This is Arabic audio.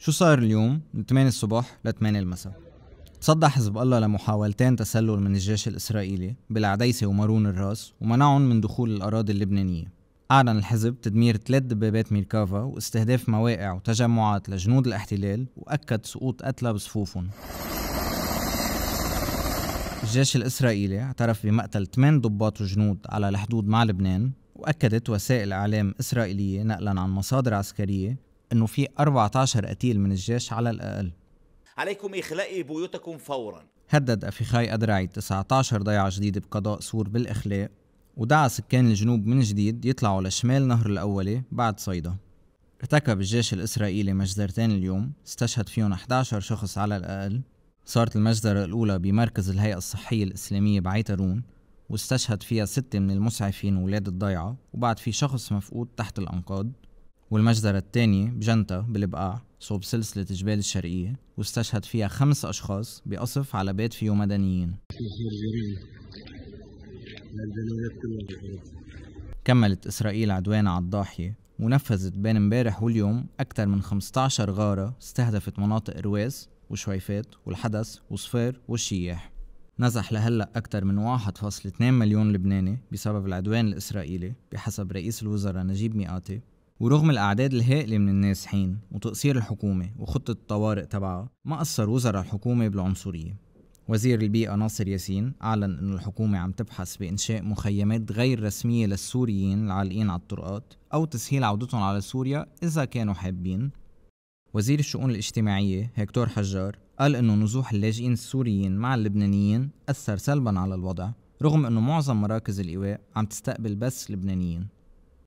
شو صار اليوم من 8 الصبح ل 8 المساء تصدى حزب الله لمحاولتين تسلل من الجيش الإسرائيلي بالعديسة ومارون الراس ومنعهم من دخول الأراضي اللبنانية أعلن الحزب تدمير ثلاث دبابات ميركافا واستهداف مواقع وتجمعات لجنود الاحتلال وأكد سقوط قتلى بصفوفهم الجيش الإسرائيلي اعترف بمقتل ثمان ضباط وجنود على الحدود مع لبنان وأكدت وسائل إعلام إسرائيلية نقلا عن مصادر عسكرية انه في 14 قتيل من الجيش على الاقل عليكم إخلاء بيوتكم فورا هدد أفيخاي أدرعي 19 ضيعة جديدة بقضاء سور بالإخلاء ودعا سكان الجنوب من جديد يطلعوا لشمال نهر الأولي بعد صيدا ارتكب الجيش الإسرائيلي مجزرتين اليوم استشهد فيهم 11 شخص على الأقل صارت المجزرة الأولى بمركز الهيئة الصحية الإسلامية بعيترون واستشهد فيها ستة من المسعفين ولاد الضيعة وبعد في شخص مفقود تحت الأنقاض والمجزرة الثانية بجنتا بالبقاع صوب سلسلة جبال الشرقية واستشهد فيها خمس أشخاص بقصف على بيت فيه مدنيين كملت إسرائيل عدوان على الضاحية ونفذت بين امبارح واليوم أكثر من 15 غارة استهدفت مناطق رواس وشويفات والحدث وصفير والشياح نزح لهلا أكثر من 1.2 مليون لبناني بسبب العدوان الإسرائيلي بحسب رئيس الوزراء نجيب ميقاتي ورغم الأعداد الهائلة من النازحين وتقصير الحكومة وخطة الطوارئ تبعها ما قصر وزراء الحكومة بالعنصرية وزير البيئة ناصر ياسين أعلن أن الحكومة عم تبحث بإنشاء مخيمات غير رسمية للسوريين العالقين على الطرقات أو تسهيل عودتهم على سوريا إذا كانوا حابين وزير الشؤون الاجتماعية هكتور حجار قال أنه نزوح اللاجئين السوريين مع اللبنانيين أثر سلبا على الوضع رغم أنه معظم مراكز الإيواء عم تستقبل بس لبنانيين